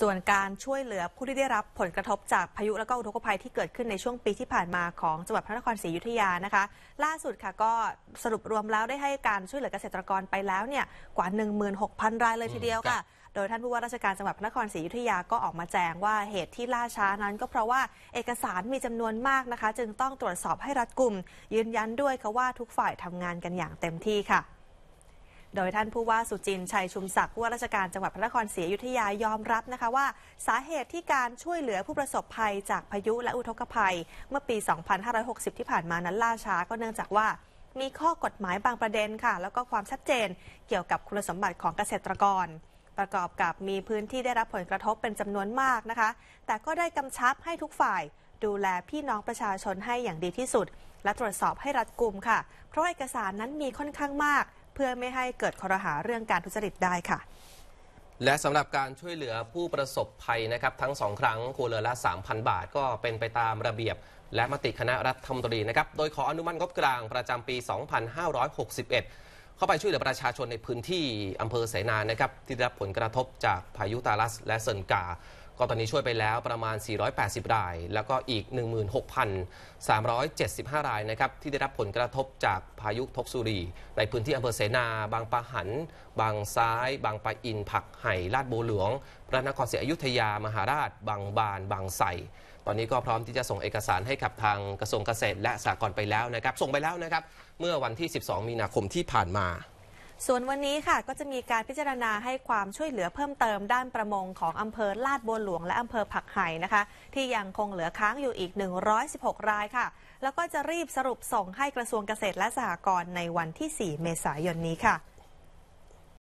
ส่วนการช่วยเหลือผู้ที่ได้รับผลกระทบจากพายุและก็อุทกภัยที่เกิดขึ้นในช่วงปีที่ผ่านมาของจังหวัดพระนครศรีอยุธยานะคะ ล่าสุดค่ะก็สรุปรวมแล้วได้ให้การช่วยเหลือเกษตรกรไปแล้วเนี่ยกว่า16,000 รายเลยทีเดียวค่ะโดยท่านผู้ว่าราชการจังหวัดพระนครศรีอยุธยา ก็ออกมาแจ้งว่าเหตุที่ล่าช้านั้น ก็เพราะว่าเอกสารมีจำนวนมากนะคะ จึงต้องตรวจสอบให้รัดกุมยืนยันด้วยค่ะว่าทุกฝ่ายทำงานกันอย่างเต็มที่ค่ะโดยท่านผู้ว่าสุจิน ชัย ชุมศักดิ์ผู้ว่า ราชการจังหวัดพระนครศรีอยุธยายอมรับนะคะว่า สาเหตุที่การช่วยเหลือผู้ประสบภัยจากพายุและอุทกภัย เมื่อปี 2560 ที่ผ่านมานั้นล่าช้าก็เนื่องจากว่า มีข้อกฎหมายบางประเด็นค่ะ แล้วก็ความชัดเจนเกี่ยวกับคุณสมบัติของเกษตรกร ประกอบกับมีพื้นที่ได้รับผลกระทบเป็นจำนวนมากนะคะ แต่ก็ได้กำชับให้ทุกฝ่าย ดูแลพี่น้องประชาชนให้อย่างดีที่สุด และตรวจสอบให้รัดกุมค่ะเพราะเอกสารนั้นมีค่อนข้างมากเพื่อไม่ให้เกิดค้อหาเรื่องการทุจริตได้ค่ะ และสำหรับการช่วยเหลือผู้ประสบภัยนะครับ ทั้งสองครั้งครัวเรือนละ 3,000 บาทก็เป็นไปตามระเบียบ และมติคณะรัฐมนตรีนะครับ โดยขออนุมัติงบกลางประจำปี 2561 เข้าไปช่วยเหลือประชาชนในพื้นที่อำเภอเสนานะครับ ที่ได้รับผลกระทบจากพายุตาลัส และเซินกาก็ตอนนี้ช่วยไปแล้วประมาณ 480 ราย แล้วก็อีก 16,375 รายนะครับที่ได้รับผลกระทบจากพายุทกสุรี ในพื้นที่อำเภอเสนา บางปะหัน บางซ้าย บางปะอิน ผักไห่ ลาดโบหลวง พระนครศรีอยุธยา มหาราช บางบาน บางไทร ตอนนี้ก็พร้อมที่จะส่งเอกสารให้กับทางกระทรวงเกษตรและสหกรณ์ไปแล้วนะครับ ส่งไปแล้วนะครับ เมื่อวันที่ 12 มีนาคมที่ผ่านมาส่วนวันนี้ค่ะก็จะมีการพิจารณาให้ความช่วยเหลือเพิ่มเติมด้านประมงของอำเภอลาดบัวหลวงและอำเภอผักไห่นะคะ ที่ยังคงเหลือค้างอยู่อีก 116 รายค่ะ แล้วก็จะรีบสรุปส่งให้กระทรวงเกษตรและสหกรณ์ในวันที่ 4 เมษายนนี้ค่ะ